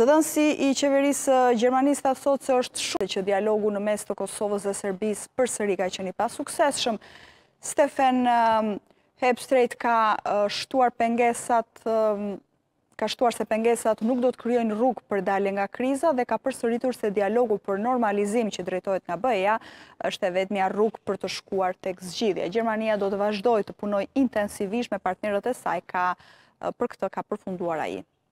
Zëdënësi i qeverisë uh, Gjermanista thot se është shumë që dialogu në mes të Kosovës dhe Serbis për sëri ka qeni pa sukses shumë. Stefan um, Hepstrejt ka uh, shtuar pengesat um, ka shtuar se pengesat nuk do të kryojnë rrug për dalje nga kriza dhe ka përsëritur se dialogu për normalizim që drejtojt nga bëja është e vetëmja rrug për të shkuar të këzgjidhja. Gjermania do të vazhdoj të punoj intensivisht me partnerët e saj ka uh, për këtë ka përfunduar aji.